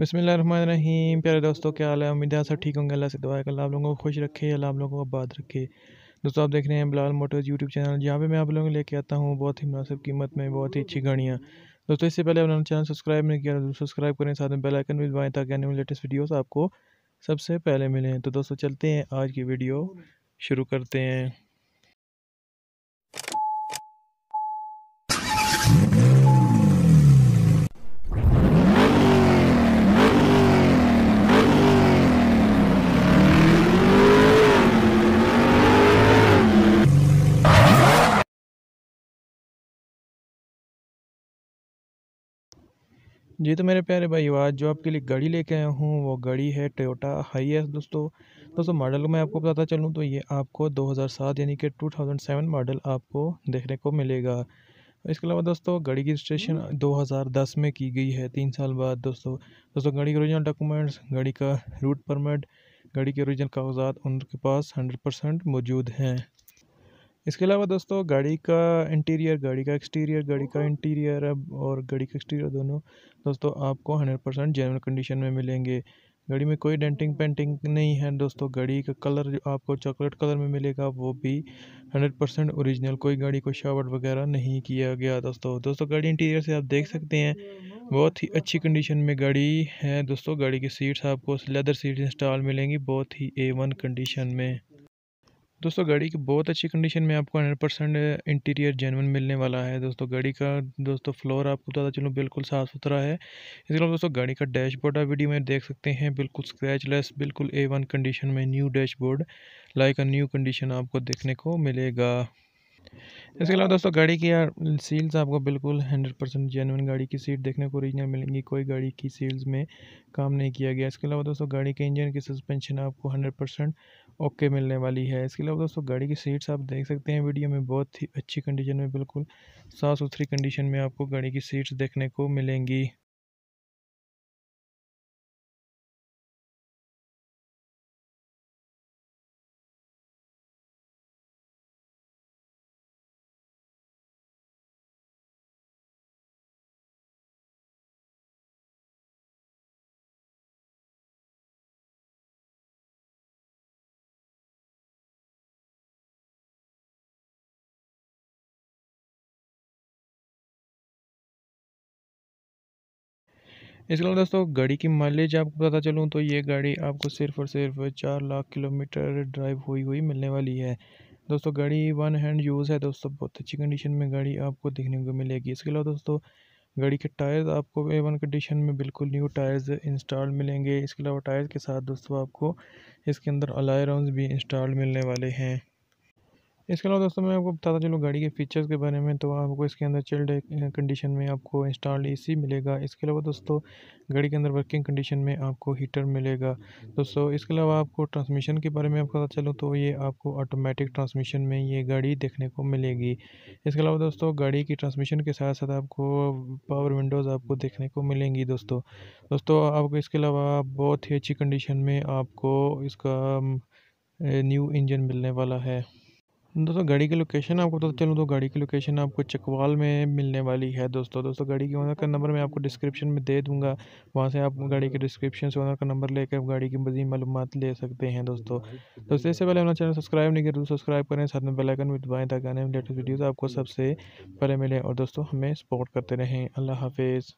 बसमीम प्यारे दोस्तों क्या हाल है उम्मीद है सब ठीक होंगे अल्लाह से दुआ कर आप लोगों को खुश रखे अल्लाह आप लोगों को आबाद रखे दोस्तों आप देख रहे हैं बिलाल मोटर्स यूट्यूब चैनल जहाँ पे मैं आप लोगों को लेके आता हूँ बहुत ही मुनासिब कीमत में बहुत ही अच्छी गाड़ियाँ दोस्तों इससे पहले अपना चैनल सब्सक्राइब नहीं किया तो सब्सक्राइब करें साथ में बेलाइकन भी दबाएँ ताकि आने वाले लेटेस्ट वीडियोज़ आपको सबसे पहले मिलें तो दोस्तों चलते हैं आज की वीडियो शुरू करते हैं जी तो मेरे प्यारे भाई आज जो आपके लिए गाड़ी लेके आया हूँ वो गाड़ी है टोयोटा हाई एस दोस्तों दोस्तों मॉडल मैं आपको बताता चलूँ तो ये आपको 2007 यानी कि 2007 मॉडल आपको देखने को मिलेगा इसके अलावा दोस्तों गाड़ी की हम्म। रजिस्ट्रेशन 2010 में की गई है तीन साल बाद दोस्तों दोस्तों गाड़ी के ओरिजिनल डॉक्यूमेंट्स गाड़ी का रूट परमिट गाड़ी के ओरिजिनल कागजात उनके पास हंड्रेड परसेंट मौजूद हैं इसके अलावा दोस्तों गाड़ी का इंटीरियर गाड़ी का एक्सटीरियर गाड़ी का इंटीरियर अब और गाड़ी का एक्सटीरियर दोनों दोस्तों आपको हंड्रेड परसेंट जेनवन कंडीशन में मिलेंगे गाड़ी में कोई डेंटिंग पेंटिंग नहीं है दोस्तों गाड़ी का कलर जो आपको चॉकलेट कलर में मिलेगा वो भी हंड्रेड परसेंट औरिजिनल कोई गाड़ी को शावट वगैरह नहीं किया गया दोस्तों दोस्तों गाड़ी इंटीरियर से आप देख सकते हैं बहुत ही अच्छी कंडीशन में गाड़ी है दोस्तों गाड़ी की सीट्स आपको लेदर सीट इंस्टॉल मिलेंगी बहुत ही ए वन कंडीशन में दोस्तों गाड़ी की बहुत अच्छी कंडीशन में आपको हंड्रेड परसेंट इंटीरियर जेनवन मिलने वाला है दोस्तों गाड़ी का दोस्तों फ्लोर आपको बता चलो बिल्कुल साफ़ सुथरा है इसके अलावा दोस्तों गाड़ी का डैशबोर्ड आप वीडियो में देख सकते हैं बिल्कुल स्क्रैचलेस बिल्कुल ए वन कंडीशन में new dashboard like a new condition आपको देखने को मिलेगा इसके अलावा दोस्तों गाड़ी की यार सील्स आपको बिल्कुल हंड्रेड परसेंट जेनवन गाड़ी की सीट देखने को ओरिजिनल मिलेंगी कोई गाड़ी की सील्स में काम नहीं किया गया इसके अलावा दोस्तों गाड़ी के इंजन की सस्पेंशन आपको हंड्रेड परसेंट ओके मिलने वाली है इसके अलावा दोस्तों गाड़ी की सीट्स आप देख सकते हैं वीडियो में बहुत ही अच्छी कंडीशन में बिल्कुल साफ़ सुथरी कंडीशन में आपको गाड़ी की सीट्स देखने को मिलेंगी इसके अलावा दोस्तों गाड़ी की माइलेज आपको पता चलूँ तो ये गाड़ी आपको सिर्फ और सिर्फ चार लाख किलोमीटर ड्राइव हुई हुई मिलने वाली है दोस्तों गाड़ी वन हैंड यूज़ है दोस्तों बहुत अच्छी कंडीशन में गाड़ी आपको देखने को मिलेगी इसके अलावा दोस्तों गाड़ी के टायर्स आपको ए वन कंडीशन में बिल्कुल न्यू टायर्स इंस्टॉल मिलेंगे इसके अलावा टायर्स के साथ दोस्तों आपको इसके अंदर अलाय भी इंस्टॉल मिलने वाले हैं इसके अलावा दोस्तों मैं आपको बताता चलूँ गाड़ी के फीचर्स के बारे में तो आपको इसके अंदर चिल्ड कंडीशन में आपको इंस्टॉल्ड एसी मिलेगा इसके अलावा दोस्तों गाड़ी के अंदर वर्किंग कंडीशन में आपको हीटर मिलेगा दोस्तों इसके अलावा आपको ट्रांसमिशन के बारे में आपको पता चलूँ तो ये आपको ऑटोमेटिक ट्रांसमिशन में ये गाड़ी देखने को मिलेगी इसके अलावा दोस्तों गाड़ी की ट्रांसमिशन के साथ साथ आपको पावर विंडोज़ आपको देखने को मिलेंगी दोस्तों दोस्तों आपको इसके अलावा बहुत ही अच्छी कंडीशन में आपको इसका न्यू इंजन मिलने वाला है दोस्तों गाड़ी की लोकेशन आपको पता तो चलूँ तो गाड़ी की लोकेशन आपको चकवाल में मिलने वाली है दोस्तों दोस्तों गाड़ी के ओनर का नंबर मैं आपको डिस्क्रिप्शन में दे दूंगा वहाँ से आप गाड़ी के डिस्क्रिप्शन से ओनर का नंबर लेकर गाड़ी की मजीद मालूम ले सकते हैं दोस्तों दोस्तों इससे पहले अपना चैनल सब्सक्राइब नहीं करूँ सब्सक्राइब तो करें साथ में बेलाइकन भी दबाएँ ताकि आने लेटेस्ट वीडियोज़ आपको सबसे पहले मिले और दोस्तों हमें सपोर्ट करते रहें अल्लाह हाफिज़